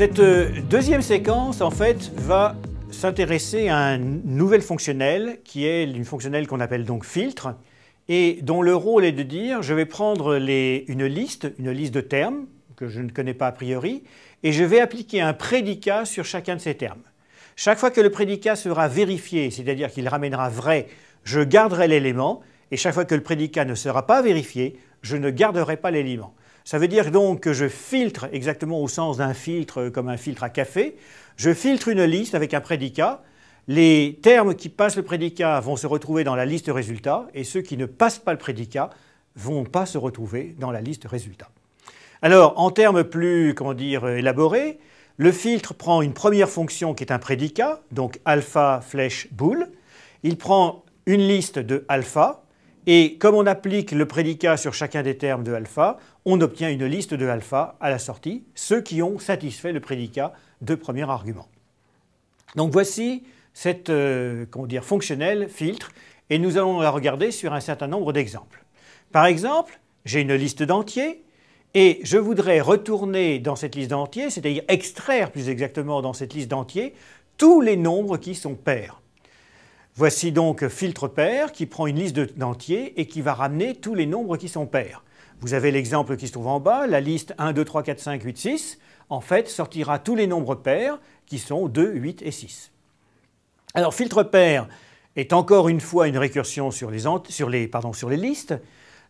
Cette euh, deuxième séquence, en fait, va s'intéresser à un nouvel fonctionnel, qui est une fonctionnelle qu'on appelle donc filtre, et dont le rôle est de dire, je vais prendre une liste, une liste de termes, que je ne connais pas a priori, et je vais appliquer un prédicat sur chacun de ces termes. Chaque fois que le prédicat sera vérifié, c'est-à-dire qu'il ramènera vrai, je garderai l'élément, et chaque fois que le prédicat ne sera pas vérifié, je ne garderai pas l'élément. Ça veut dire donc que je filtre exactement au sens d'un filtre euh, comme un filtre à café. Je filtre une liste avec un prédicat. Les termes qui passent le prédicat vont se retrouver dans la liste résultat et ceux qui ne passent pas le prédicat vont pas se retrouver dans la liste résultat. Alors, en termes plus, comment dire, euh, élaborés, le filtre prend une première fonction qui est un prédicat, donc alpha flèche boule. Il prend une liste de alpha, et comme on applique le prédicat sur chacun des termes de alpha, on obtient une liste de alpha à la sortie, ceux qui ont satisfait le prédicat de premier argument. Donc voici cette euh, dire, fonctionnelle filtre, et nous allons la regarder sur un certain nombre d'exemples. Par exemple, j'ai une liste d'entiers, et je voudrais retourner dans cette liste d'entiers, c'est-à-dire extraire plus exactement dans cette liste d'entiers, tous les nombres qui sont pairs. Voici donc filtre pair qui prend une liste d'entiers et qui va ramener tous les nombres qui sont pairs. Vous avez l'exemple qui se trouve en bas, la liste 1, 2, 3, 4, 5, 8, 6, en fait sortira tous les nombres pairs qui sont 2, 8 et 6. Alors filtre pair est encore une fois une récursion sur les, sur les, listes.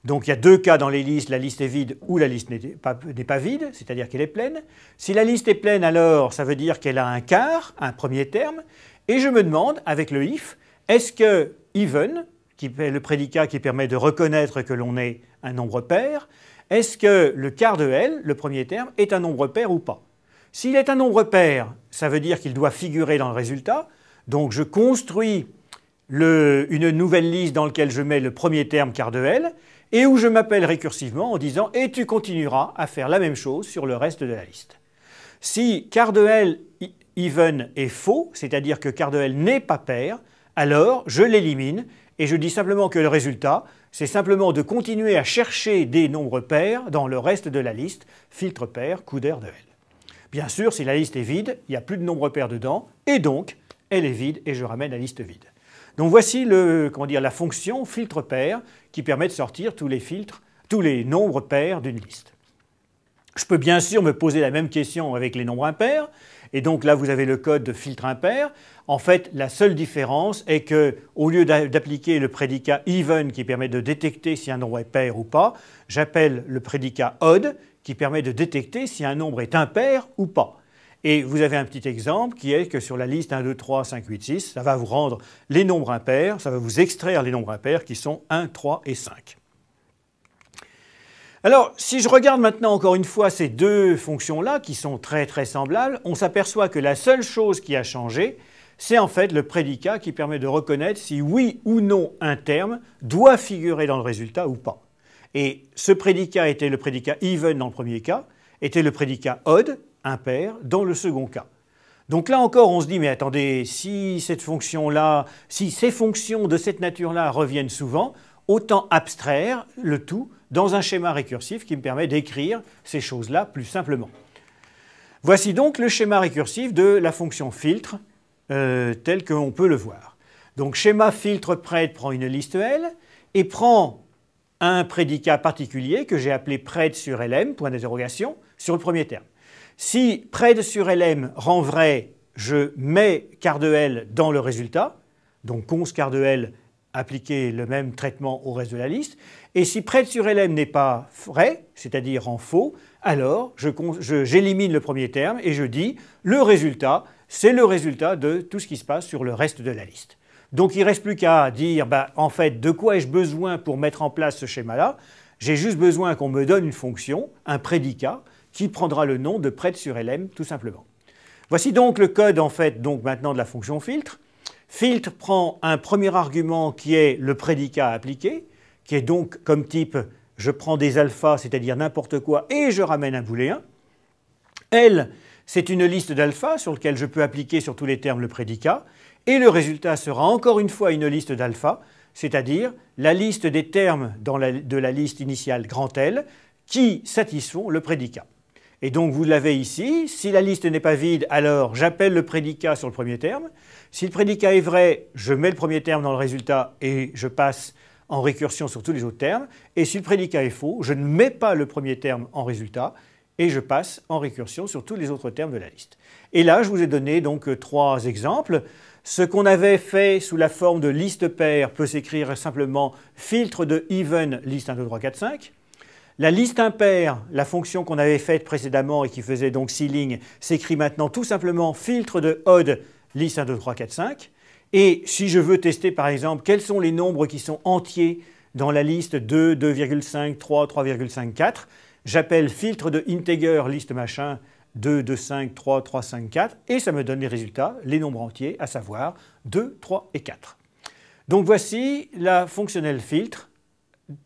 Donc il y a deux cas dans les listes, la liste est vide ou la liste n'est pas, vide, c'est-à-dire qu'elle est pleine. Si la liste est pleine alors ça veut dire qu'elle a un quart, un premier terme, et je me demande avec le if est-ce que even, qui est le prédicat qui permet de reconnaître que l'on est un nombre pair, est-ce que le quart de L, le premier terme, est un nombre pair ou pas S'il est un nombre pair, ça veut dire qu'il doit figurer dans le résultat, donc je construis une nouvelle liste dans laquelle je mets le premier terme quart de L, et où je m'appelle récursivement en disant « et tu continueras à faire la même chose sur le reste de la liste ». Si quart de L even est faux, c'est-à-dire que quart de L n'est pas pair, alors je l'élimine et je dis simplement que le résultat, c'est simplement de continuer à chercher des nombres pairs dans le reste de la liste, filtre pair, coup de L. Bien sûr, si la liste est vide, il n'y a plus de nombres pairs dedans, et donc elle est vide et je ramène la liste vide. Donc voici la fonction filtre pair qui permet de sortir tous les filtres, tous les nombres pairs d'une liste. Je peux bien sûr me poser la même question avec les nombres impairs, et donc là, vous avez le code de filtre impair. En fait, la seule différence est que, au lieu d'appliquer le prédicat even qui permet de détecter si un nombre est pair ou pas, j'appelle le prédicat odd qui permet de détecter si un nombre est impair ou pas. Et vous avez un petit exemple qui est que sur la liste 1, 2, 3, 5, 8, 6, ça va vous rendre les nombres impairs, ça va vous extraire les nombres impairs qui sont 1, 3 et 5. Alors, si je regarde maintenant encore une fois ces deux fonctions-là, qui sont très très semblables, on s'aperçoit que la seule chose qui a changé, c'est en fait le prédicat qui permet de reconnaître si oui ou non un terme doit figurer dans le résultat ou pas. Et ce prédicat était le prédicat even dans le premier cas, était le prédicat odd, impair, dans le second cas. Donc là encore, on se dit, mais attendez, si cette fonction-là, si ces fonctions de cette nature-là reviennent souvent, autant abstraire le tout dans un schéma récursif qui me permet d'écrire ces choses-là plus simplement. Voici donc le schéma récursif de la fonction filtre euh, tel qu'on peut le voir. Donc schéma filtre prête prend une liste L et prend un prédicat particulier que j'ai appelé prête sur LM, point d'interrogation, sur le premier terme. Si prête sur LM rend vrai, je mets quart de L dans le résultat, donc cons quart de L appliquer le même traitement au reste de la liste. Et si prête sur LM n'est pas vrai, c'est-à-dire en faux, alors j'élimine le premier terme et je dis le résultat, c'est le résultat de tout ce qui se passe sur le reste de la liste. Donc il ne reste plus qu'à dire, bah, en fait, de quoi ai-je besoin pour mettre en place ce schéma-là J'ai juste besoin qu'on me donne une fonction, un prédicat, qui prendra le nom de prête sur LM, tout simplement. Voici donc le code, en fait, donc maintenant de la fonction filtre. Filtre prend un premier argument qui est le prédicat appliqué, qui est donc comme type je prends des alphas, c'est-à-dire n'importe quoi, et je ramène un booléen. L, c'est une liste d'alphas sur laquelle je peux appliquer sur tous les termes le prédicat, et le résultat sera encore une fois une liste d'alphas, c'est-à-dire la liste des termes de la liste initiale grand L qui satisfont le prédicat. Et donc vous l'avez ici, si la liste n'est pas vide, alors j'appelle le prédicat sur le premier terme. Si le prédicat est vrai, je mets le premier terme dans le résultat et je passe en récursion sur tous les autres termes. Et si le prédicat est faux, je ne mets pas le premier terme en résultat et je passe en récursion sur tous les autres termes de la liste. Et là, je vous ai donné donc euh, trois exemples. Ce qu'on avait fait sous la forme de liste paire peut s'écrire simplement filtre de even liste 1, 2, 3, 4, 5. La liste impaire, la fonction qu'on avait faite précédemment et qui faisait donc 6 lignes, s'écrit maintenant tout simplement filtre de odd liste 1, 2, 3, 4, 5. Et si je veux tester par exemple quels sont les nombres qui sont entiers dans la liste 2, 2,5, 3, 3,5, 4, j'appelle filtre de integer liste machin 2, 2, 5, 3, 3, 5, 4 et ça me donne les résultats, les nombres entiers, à savoir 2, 3 et 4. Donc voici la fonctionnelle filtre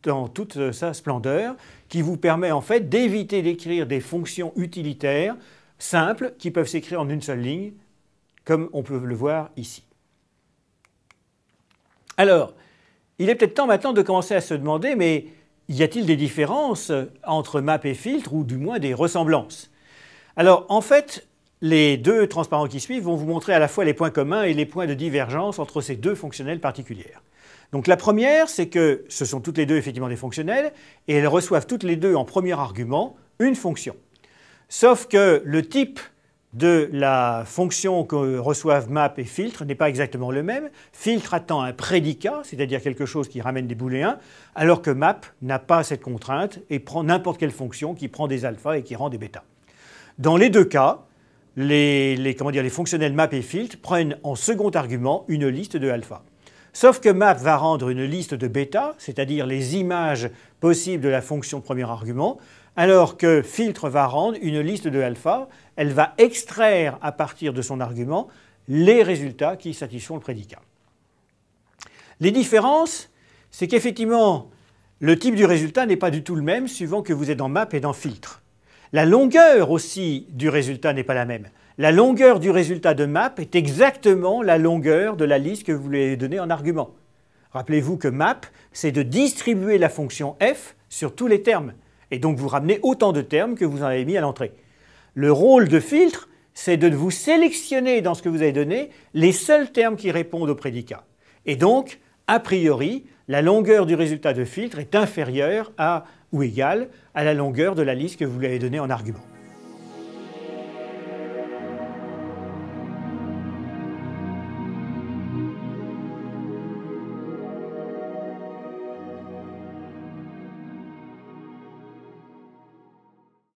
dans toute sa splendeur, qui vous permet en fait d'éviter d'écrire des fonctions utilitaires simples qui peuvent s'écrire en une seule ligne, comme on peut le voir ici. Alors, il est peut-être temps maintenant de commencer à se demander, mais y a-t-il des différences entre map et filtre, ou du moins des ressemblances Alors, en fait, les deux transparents qui suivent vont vous montrer à la fois les points communs et les points de divergence entre ces deux fonctionnels particulières. Donc la première, c'est que ce sont toutes les deux effectivement des fonctionnels, et elles reçoivent toutes les deux en premier argument une fonction. Sauf que le type de la fonction que reçoivent map et filtre n'est pas exactement le même. Filtre attend un prédicat, c'est-à-dire quelque chose qui ramène des booléens, alors que map n'a pas cette contrainte et prend n'importe quelle fonction qui prend des alphas et qui rend des bêtas. Dans les deux cas, les, les fonctionnels map et filtre prennent en second argument une liste de alphas. Sauf que map va rendre une liste de bêta, c'est-à-dire les images possibles de la fonction premier argument, alors que filtre va rendre une liste de alpha, elle va extraire à partir de son argument les résultats qui satisfont le prédicat. Les différences, c'est qu'effectivement, le type du résultat n'est pas du tout le même suivant que vous êtes dans map et dans filtre. La longueur aussi du résultat n'est pas la même la longueur du résultat de map est exactement la longueur de la liste que vous lui avez donnée en argument. Rappelez-vous que map, c'est de distribuer la fonction f sur tous les termes, et donc vous ramenez autant de termes que vous en avez mis à l'entrée. Le rôle de filtre, c'est de vous sélectionner dans ce que vous avez donné les seuls termes qui répondent au prédicat. Et donc, a priori, la longueur du résultat de filtre est inférieure à ou égale à la longueur de la liste que vous lui avez donnée en argument.